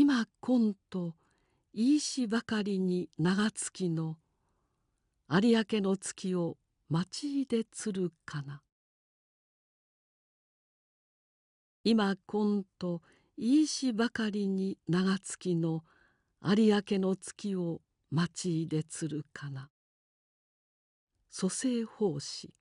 今今と言いしばかりに長月の有明の月を待ちいでつるかな今今と言いしばかりに長月の有明の月を待町でつるかな蘇生奉仕